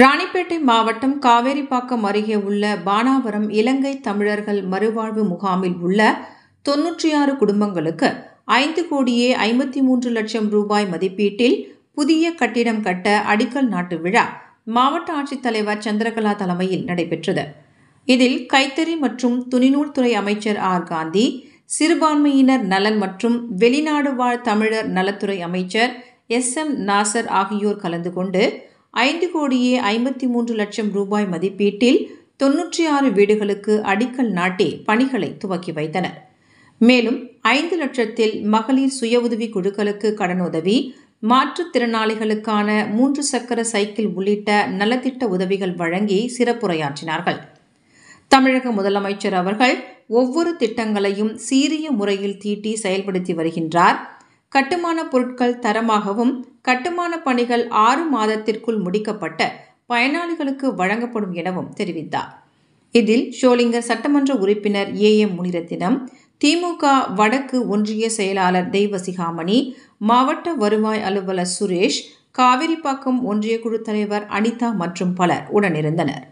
ராணிப்பேட்டை மாவட்டம் காவேரிப்பாக்கம் அருகே உள்ள பானாவரம் இலங்கை தமிழர்கள் மறுவாழ்வு முகாமில் உள்ள தொன்னூற்றி ஆறு குடும்பங்களுக்கு ஐந்து கோடியே ஐம்பத்தி மூன்று லட்சம் ரூபாய் மதிப்பீட்டில் புதிய கட்டிடம் கட்ட அடிக்கல் நாட்டு விழா மாவட்ட ஆட்சித்தலைவர் சந்திரகலா தலைமையில் நடைபெற்றது இதில் கைத்தறி மற்றும் துணிநூல் துறை அமைச்சர் ஆர் காந்தி சிறுபான்மையினர் நலன் மற்றும் வெளிநாடு வாழ் தமிழர் நலத்துறை அமைச்சர் எஸ் எம் நாசர் ஆகியோர் கலந்து கொண்டு ஐந்து கோடியே ஐம்பத்தி மூன்று லட்சம் ரூபாய் மதிப்பீட்டில் தொன்னூற்றி ஆறு வீடுகளுக்கு அடிக்கல் நாட்டி பணிகளை துவக்கி வைத்தனர் மேலும் ஐந்து லட்சத்தில் மகளிர் சுய உதவி குழுக்களுக்கு கடனுதவி மாற்றுத்திறனாளிகளுக்கான மூன்று சக்கர சைக்கிள் உள்ளிட்ட நலத்திட்ட உதவிகள் வழங்கி சிறப்புரையாற்றினார்கள் தமிழக முதலமைச்சர் அவர்கள் ஒவ்வொரு திட்டங்களையும் சீரிய முறையில் தீட்டி செயல்படுத்தி வருகின்றார் கட்டுமான பொருட்கள் தரமாகவும் கட்டுமான பணிகள் ஆறு மாதத்திற்குள் முடிக்கப்பட்ட பயனாளிகளுக்கு வழங்கப்படும் எனவும் தெரிவித்தார் இதில் ஷோலிங்கர் சட்டமன்ற உறுப்பினர் ஏ எம் முனிரத்தினம் திமுக வடக்கு ஒன்றிய செயலாளர் தெய்வசிகாமணி மாவட்ட வருவாய் அலுவலர் சுரேஷ் காவிரிப்பாக்கம் ஒன்றிய குழு தலைவர் அனிதா மற்றும் பலர் உடனிருந்தனர்